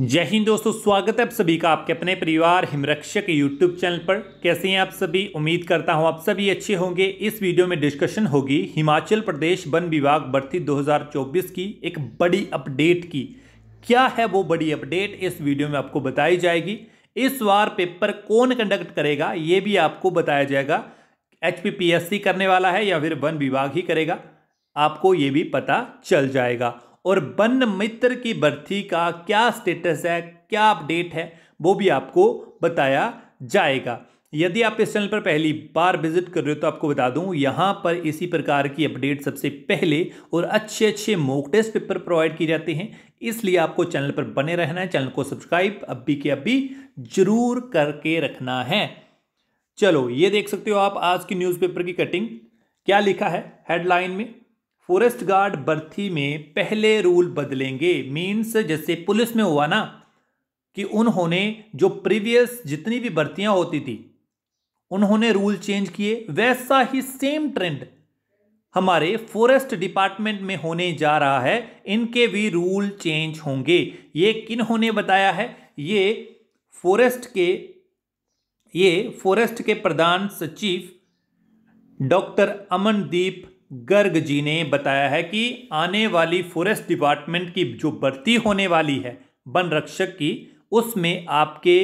जय हिंद दोस्तों स्वागत है आप सभी का आपके अपने परिवार हिमरक्षक यूट्यूब चैनल पर कैसे हैं आप सभी उम्मीद करता हूं आप सभी अच्छे होंगे इस वीडियो में डिस्कशन होगी हिमाचल प्रदेश वन विभाग भर्ती 2024 की एक बड़ी अपडेट की क्या है वो बड़ी अपडेट इस वीडियो में आपको बताई जाएगी इस बार पेपर कौन कंडक्ट करेगा ये भी आपको बताया जाएगा एच करने वाला है या फिर वन विभाग ही करेगा आपको ये भी पता चल जाएगा और बन मित्र की भर्ती का क्या स्टेटस है क्या अपडेट है वो भी आपको बताया जाएगा यदि आप इस चैनल पर पहली बार विजिट कर रहे हो तो आपको बता दूं यहाँ पर इसी प्रकार की अपडेट सबसे पहले और अच्छे अच्छे मोक टेस्ट पेपर प्रोवाइड किए जाते हैं इसलिए आपको चैनल पर बने रहना है चैनल को सब्सक्राइब अभी के अभी जरूर करके रखना है चलो ये देख सकते हो आप आज की न्यूज़पेपर की कटिंग क्या लिखा है हेडलाइन में फॉरेस्ट गार्ड भर्ती में पहले रूल बदलेंगे मीन्स जैसे पुलिस में हुआ ना कि उन्होंने जो प्रीवियस जितनी भी भर्तियां होती थी उन्होंने रूल चेंज किए वैसा ही सेम ट्रेंड हमारे फॉरेस्ट डिपार्टमेंट में होने जा रहा है इनके भी रूल चेंज होंगे ये होने बताया है ये फॉरेस्ट के ये फॉरेस्ट के प्रधान सचिव डॉक्टर अमनदीप गर्ग जी ने बताया है कि आने वाली फॉरेस्ट डिपार्टमेंट की जो भर्ती होने वाली है वन रक्षक की उसमें आपके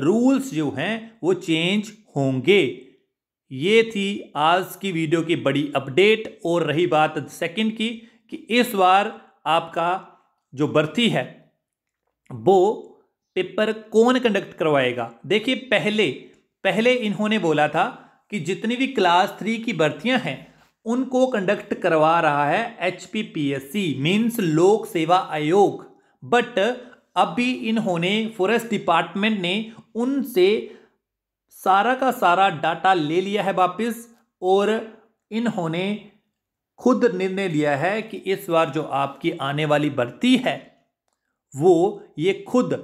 रूल्स जो हैं वो चेंज होंगे ये थी आज की वीडियो की बड़ी अपडेट और रही बात सेकंड की कि इस बार आपका जो भर्ती है वो पेपर कौन कंडक्ट करवाएगा देखिए पहले पहले इन्होंने बोला था कि जितनी भी क्लास थ्री की भर्तियां हैं उनको कंडक्ट करवा रहा है H P P S C means लोक सेवा आयोग बट अभी इन्होंने फॉरेस्ट डिपार्टमेंट ने उनसे सारा का सारा डाटा ले लिया है वापस और इन्होंने खुद निर्णय लिया है कि इस बार जो आपकी आने वाली भर्ती है वो ये खुद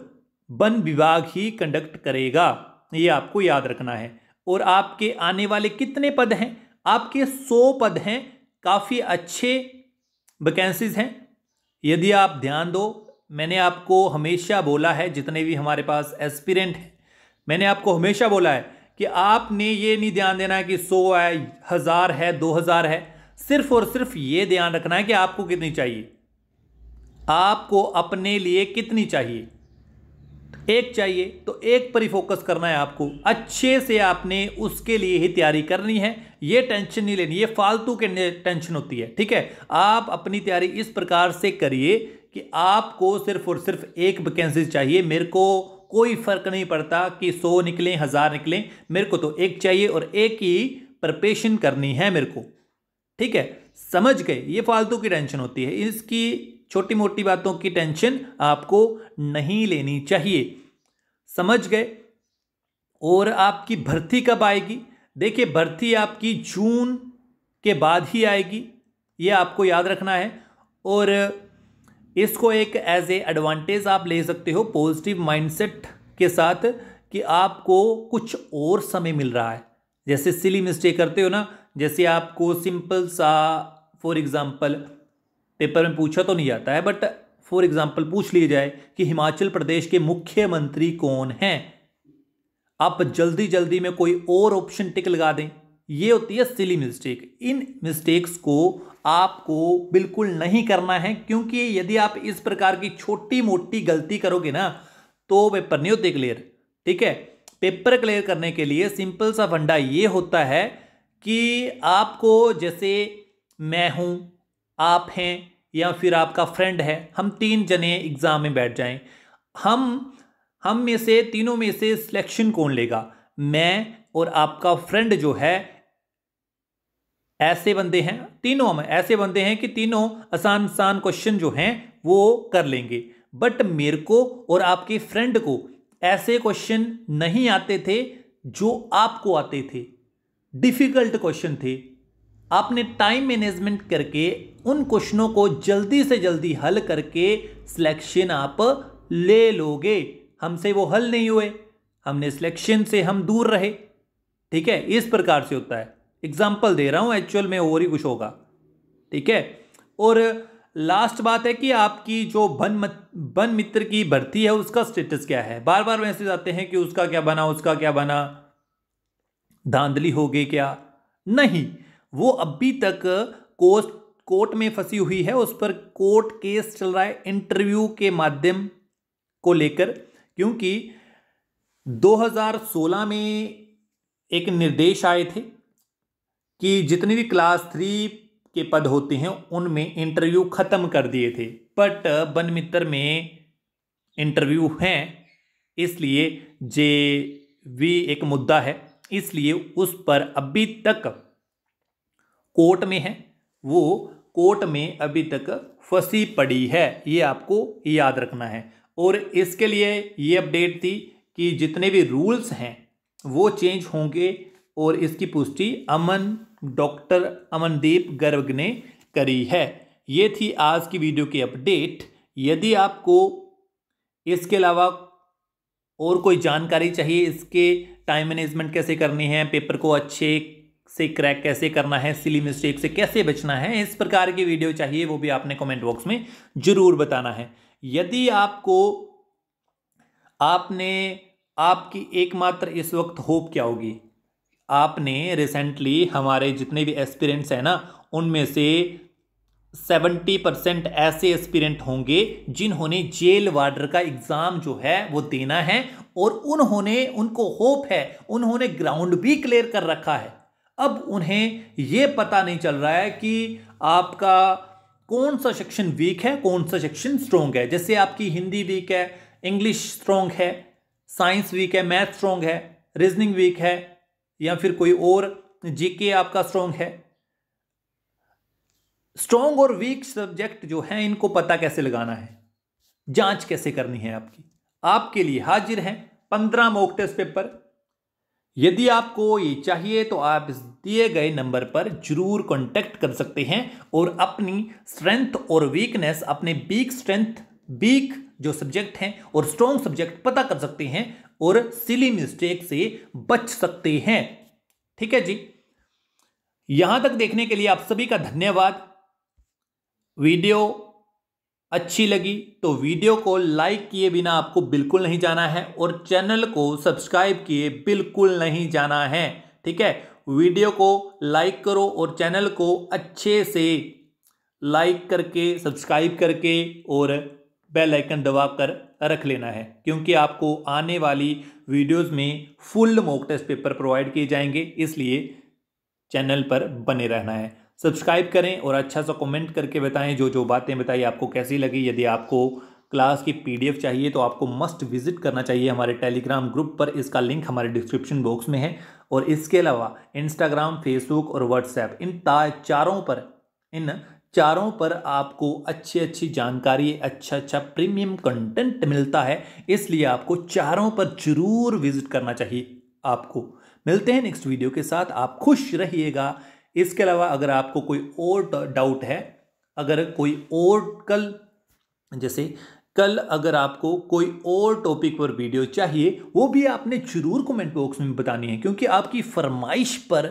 वन विभाग ही कंडक्ट करेगा ये आपको याद रखना है और आपके आने वाले कितने पद हैं आपके सौ पद हैं काफ़ी अच्छे वैकेंसीज हैं यदि आप ध्यान दो मैंने आपको हमेशा बोला है जितने भी हमारे पास एस्पिरेंट हैं मैंने आपको हमेशा बोला है कि आपने ये नहीं ध्यान देना है कि सौ है हज़ार है दो हज़ार है सिर्फ और सिर्फ ये ध्यान रखना है कि आपको कितनी चाहिए आपको अपने लिए कितनी चाहिए एक चाहिए तो एक पर ही फोकस करना है आपको अच्छे से आपने उसके लिए ही तैयारी करनी है ये टेंशन नहीं लेनी ये फालतू के टेंशन होती है ठीक है आप अपनी तैयारी इस प्रकार से करिए कि आपको सिर्फ और सिर्फ एक वैकेंसी चाहिए मेरे को कोई फ़र्क नहीं पड़ता कि सौ निकलें हज़ार निकलें मेरे को तो एक चाहिए और एक ही प्रपेशन करनी है मेरे को ठीक है समझ गए ये फालतू की टेंशन होती है इसकी छोटी मोटी बातों की टेंशन आपको नहीं लेनी चाहिए समझ गए और आपकी भर्ती कब आएगी देखिए भर्ती आपकी जून के बाद ही आएगी ये आपको याद रखना है और इसको एक एज ए एडवांटेज आप ले सकते हो पॉजिटिव माइंडसेट के साथ कि आपको कुछ और समय मिल रहा है जैसे सिली मिस्टेक करते हो ना जैसे आपको सिंपल सा फॉर एग्ज़ाम्पल पेपर में पूछा तो नहीं जाता है बट फॉर एग्जाम्पल पूछ लिया जाए कि हिमाचल प्रदेश के मुख्यमंत्री कौन हैं आप जल्दी जल्दी में कोई और ऑप्शन टिक लगा दें ये होती है सिली मिस्टेक इन मिस्टेक्स को आपको बिल्कुल नहीं करना है क्योंकि यदि आप इस प्रकार की छोटी मोटी गलती करोगे ना तो पेपर नहीं होते क्लियर ठीक है पेपर क्लियर करने के लिए सिंपल सा फंडा ये होता है कि आपको जैसे मैं हूँ आप हैं या फिर आपका फ्रेंड है हम तीन जने एग्ज़ाम में बैठ जाएं हम हम में से तीनों में से सिलेक्शन कौन लेगा मैं और आपका फ्रेंड जो है ऐसे बंदे हैं तीनों हम ऐसे बंदे हैं कि तीनों आसान आसान क्वेश्चन जो हैं वो कर लेंगे बट मेरे को और आपके फ्रेंड को ऐसे क्वेश्चन नहीं आते थे जो आपको आते थे डिफ़िकल्ट क्वेश्चन थे आपने टाइम मैनेजमेंट करके उन क्वेश्चनों को जल्दी से जल्दी हल करके सिलेक्शन आप ले लोगे हमसे वो हल नहीं हुए हमने सिलेक्शन से हम दूर रहे ठीक है इस प्रकार से होता है एग्जाम्पल दे रहा हूँ एक्चुअल में और ही कुछ होगा ठीक है और लास्ट बात है कि आपकी जो बन मत, मित्र की भर्ती है उसका स्टेटस क्या है बार बार मैसेज आते हैं कि उसका क्या बना उसका क्या बना धांधली हो गई क्या नहीं वो अभी तक कोर्ट कोर्ट में फंसी हुई है उस पर कोर्ट केस चल रहा है इंटरव्यू के माध्यम को लेकर क्योंकि 2016 में एक निर्देश आए थे कि जितने भी क्लास थ्री के पद होते हैं उनमें इंटरव्यू ख़त्म कर दिए थे बट वन मित्र में इंटरव्यू हैं इसलिए जे भी एक मुद्दा है इसलिए उस पर अभी तक कोर्ट में है वो कोर्ट में अभी तक फंसी पड़ी है ये आपको याद रखना है और इसके लिए ये अपडेट थी कि जितने भी रूल्स हैं वो चेंज होंगे और इसकी पुष्टि अमन डॉक्टर अमनदीप गर्ग ने करी है ये थी आज की वीडियो की अपडेट यदि आपको इसके अलावा और कोई जानकारी चाहिए इसके टाइम मैनेजमेंट कैसे करनी है पेपर को अच्छे से क्रैक कैसे करना है सिली मिस्टेक से कैसे बचना है इस प्रकार की वीडियो चाहिए वो भी आपने कमेंट बॉक्स में ज़रूर बताना है यदि आपको आपने आपकी एकमात्र इस वक्त होप क्या होगी आपने रिसेंटली हमारे जितने भी एस्पिरेंट्स हैं ना उनमें से सेवेंटी परसेंट ऐसे एस्पिरेंट होंगे जिन्होंने जेल वार्डर का एग्ज़ाम जो है वो देना है और उन्होंने उनको होप है उन्होंने ग्राउंड भी क्लियर कर रखा है अब उन्हें ये पता नहीं चल रहा है कि आपका कौन सा सेक्शन वीक है कौन सा सेक्शन स्ट्रोंग है जैसे आपकी हिंदी वीक है इंग्लिश स्ट्रोंग है साइंस वीक है मैथ स्ट्रोंग है रीजनिंग वीक है या फिर कोई और जीके आपका स्ट्रोंग है स्ट्रोंग और वीक सब्जेक्ट जो है इनको पता कैसे लगाना है जांच कैसे करनी है आपकी आपके लिए हाजिर हैं पंद्रह मॉक टेस्ट पेपर यदि आपको ये चाहिए तो आप इस दिए गए नंबर पर जरूर कॉन्टेक्ट कर सकते हैं और अपनी स्ट्रेंथ और वीकनेस अपने बीक स्ट्रेंथ बीक जो सब्जेक्ट हैं और स्ट्रॉन्ग सब्जेक्ट पता कर सकते हैं और सिली मिस्टेक से बच सकते हैं ठीक है जी यहां तक देखने के लिए आप सभी का धन्यवाद वीडियो अच्छी लगी तो वीडियो को लाइक किए बिना आपको बिल्कुल नहीं जाना है और चैनल को सब्सक्राइब किए बिल्कुल नहीं जाना है ठीक है वीडियो को लाइक करो और चैनल को अच्छे से लाइक करके सब्सक्राइब करके और बेल आइकन दबाकर रख लेना है क्योंकि आपको आने वाली वीडियोस में full mock test paper provide किए जाएंगे इसलिए चैनल पर बने रहना है सब्सक्राइब करें और अच्छा सा कमेंट करके बताएं जो जो बातें बताई आपको कैसी लगी यदि आपको क्लास की पीडीएफ चाहिए तो आपको मस्ट विजिट करना चाहिए हमारे टेलीग्राम ग्रुप पर इसका लिंक हमारे डिस्क्रिप्शन बॉक्स में है और इसके अलावा इंस्टाग्राम फेसबुक और व्हाट्सएप इन चारों पर इन चारों पर आपको अच्छी अच्छी जानकारी अच्छा अच्छा प्रीमियम कंटेंट मिलता है इसलिए आपको चारों पर ज़रूर विजिट करना चाहिए आपको मिलते हैं नेक्स्ट वीडियो के साथ आप खुश रहिएगा इसके अलावा अगर आपको कोई और डाउट है अगर कोई और कल जैसे कल अगर आपको कोई और टॉपिक पर वीडियो चाहिए वो भी आपने जरूर कमेंट बॉक्स में बतानी है क्योंकि आपकी फरमाइश पर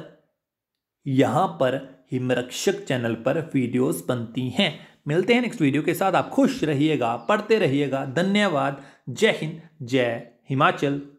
यहाँ पर हिमरक्षक चैनल पर वीडियोस बनती हैं मिलते हैं नेक्स्ट वीडियो के साथ आप खुश रहिएगा पढ़ते रहिएगा धन्यवाद जय हिंद जय हिमाचल